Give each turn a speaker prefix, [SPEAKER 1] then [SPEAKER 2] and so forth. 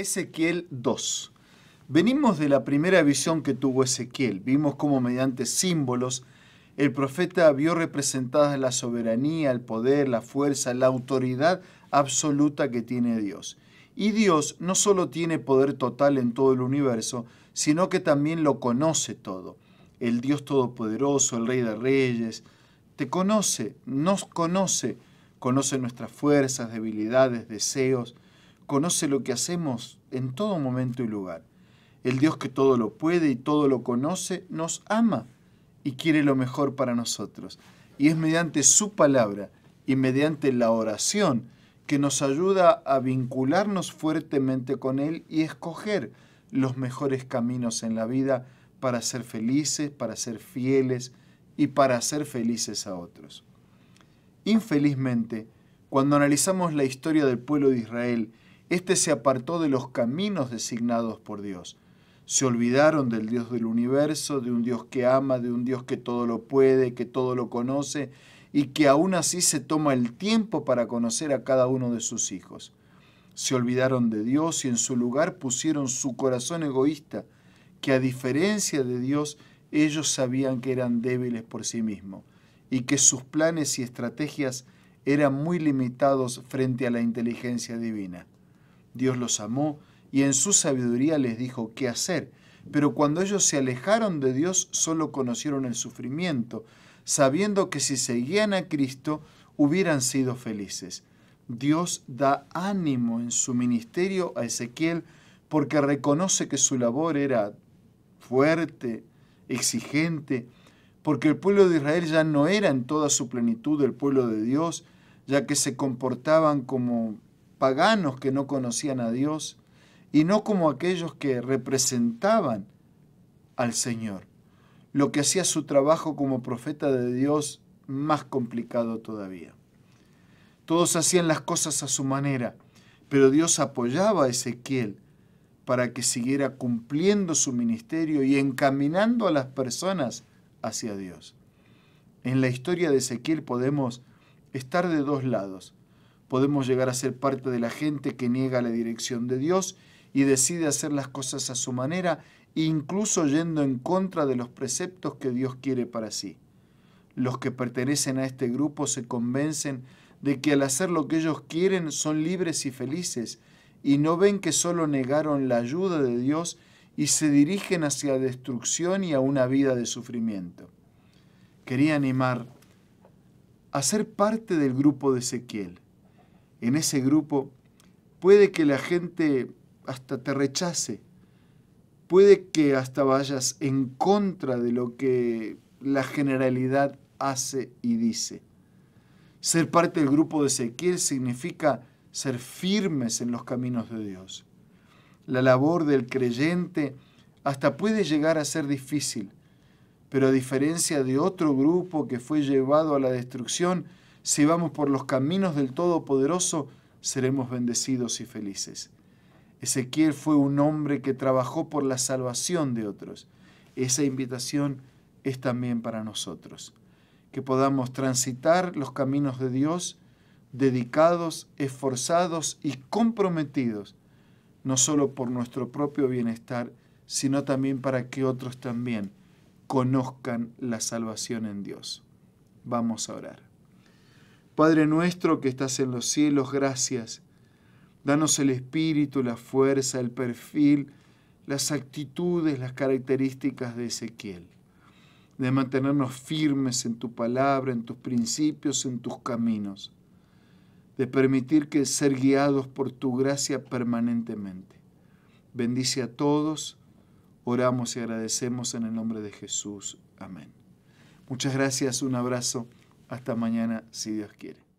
[SPEAKER 1] Ezequiel 2. Venimos de la primera visión que tuvo Ezequiel. Vimos cómo mediante símbolos el profeta vio representadas la soberanía, el poder, la fuerza, la autoridad absoluta que tiene Dios. Y Dios no solo tiene poder total en todo el universo, sino que también lo conoce todo. El Dios Todopoderoso, el Rey de Reyes, te conoce, nos conoce, conoce nuestras fuerzas, debilidades, deseos, conoce lo que hacemos en todo momento y lugar. El Dios que todo lo puede y todo lo conoce, nos ama y quiere lo mejor para nosotros. Y es mediante su palabra y mediante la oración que nos ayuda a vincularnos fuertemente con Él y escoger los mejores caminos en la vida para ser felices, para ser fieles y para ser felices a otros. Infelizmente, cuando analizamos la historia del pueblo de Israel este se apartó de los caminos designados por Dios. Se olvidaron del Dios del universo, de un Dios que ama, de un Dios que todo lo puede, que todo lo conoce y que aún así se toma el tiempo para conocer a cada uno de sus hijos. Se olvidaron de Dios y en su lugar pusieron su corazón egoísta, que a diferencia de Dios ellos sabían que eran débiles por sí mismos y que sus planes y estrategias eran muy limitados frente a la inteligencia divina. Dios los amó y en su sabiduría les dijo qué hacer. Pero cuando ellos se alejaron de Dios, solo conocieron el sufrimiento, sabiendo que si seguían a Cristo, hubieran sido felices. Dios da ánimo en su ministerio a Ezequiel porque reconoce que su labor era fuerte, exigente, porque el pueblo de Israel ya no era en toda su plenitud el pueblo de Dios, ya que se comportaban como paganos que no conocían a Dios y no como aquellos que representaban al Señor, lo que hacía su trabajo como profeta de Dios más complicado todavía. Todos hacían las cosas a su manera, pero Dios apoyaba a Ezequiel para que siguiera cumpliendo su ministerio y encaminando a las personas hacia Dios. En la historia de Ezequiel podemos estar de dos lados, podemos llegar a ser parte de la gente que niega la dirección de Dios y decide hacer las cosas a su manera, incluso yendo en contra de los preceptos que Dios quiere para sí. Los que pertenecen a este grupo se convencen de que al hacer lo que ellos quieren son libres y felices, y no ven que solo negaron la ayuda de Dios y se dirigen hacia destrucción y a una vida de sufrimiento. Quería animar a ser parte del grupo de Ezequiel en ese grupo, puede que la gente hasta te rechace, puede que hasta vayas en contra de lo que la generalidad hace y dice. Ser parte del grupo de Ezequiel significa ser firmes en los caminos de Dios. La labor del creyente hasta puede llegar a ser difícil, pero a diferencia de otro grupo que fue llevado a la destrucción, si vamos por los caminos del Todopoderoso, seremos bendecidos y felices. Ezequiel fue un hombre que trabajó por la salvación de otros. Esa invitación es también para nosotros, que podamos transitar los caminos de Dios dedicados, esforzados y comprometidos, no solo por nuestro propio bienestar, sino también para que otros también conozcan la salvación en Dios. Vamos a orar. Padre nuestro que estás en los cielos, gracias. Danos el espíritu, la fuerza, el perfil, las actitudes, las características de Ezequiel. De mantenernos firmes en tu palabra, en tus principios, en tus caminos. De permitir que ser guiados por tu gracia permanentemente. Bendice a todos. Oramos y agradecemos en el nombre de Jesús. Amén. Muchas gracias. Un abrazo. Hasta mañana, si Dios quiere.